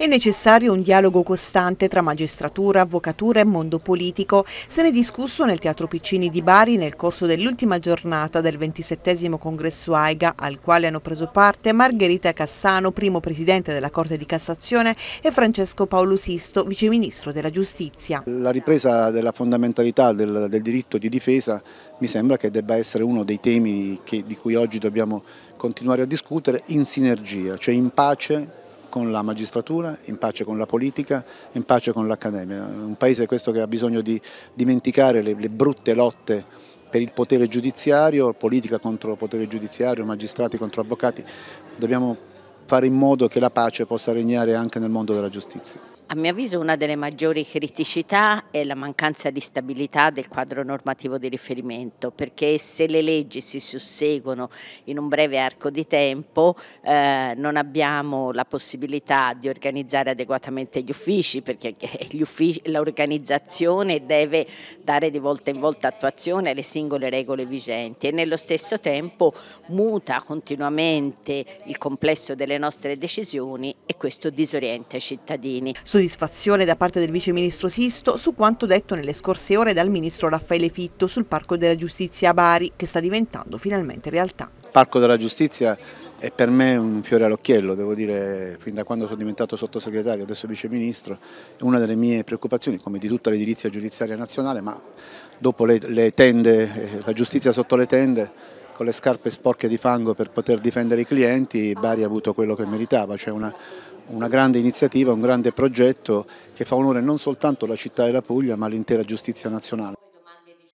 È necessario un dialogo costante tra magistratura, avvocatura e mondo politico. Se ne è discusso nel Teatro Piccini di Bari nel corso dell'ultima giornata del 27 congresso AIGA, al quale hanno preso parte Margherita Cassano, primo presidente della Corte di Cassazione, e Francesco Paolo Sisto, viceministro della Giustizia. La ripresa della fondamentalità del, del diritto di difesa mi sembra che debba essere uno dei temi che, di cui oggi dobbiamo continuare a discutere in sinergia, cioè in pace con la magistratura, in pace con la politica, in pace con l'accademia. Un paese questo che ha bisogno di dimenticare le, le brutte lotte per il potere giudiziario, politica contro potere giudiziario, magistrati contro avvocati. Dobbiamo fare in modo che la pace possa regnare anche nel mondo della giustizia. A mio avviso una delle maggiori criticità è la mancanza di stabilità del quadro normativo di riferimento, perché se le leggi si susseguono in un breve arco di tempo eh, non abbiamo la possibilità di organizzare adeguatamente gli uffici, perché l'organizzazione deve dare di volta in volta attuazione alle singole regole vigenti e nello stesso tempo muta continuamente il complesso delle nostre decisioni e questo disorienta i cittadini. Soddisfazione da parte del vice ministro Sisto su quanto detto nelle scorse ore dal ministro Raffaele Fitto sul Parco della Giustizia a Bari, che sta diventando finalmente realtà. Il Parco della Giustizia è per me un fiore all'occhiello, devo dire, fin da quando sono diventato sottosegretario, adesso vice ministro, è una delle mie preoccupazioni, come di tutta l'edilizia giudiziaria nazionale, ma dopo le, le tende, eh, la giustizia sotto le tende, con le scarpe sporche di fango per poter difendere i clienti, Bari ha avuto quello che meritava, cioè una, una grande iniziativa, un grande progetto che fa onore non soltanto alla città della Puglia ma all'intera giustizia nazionale.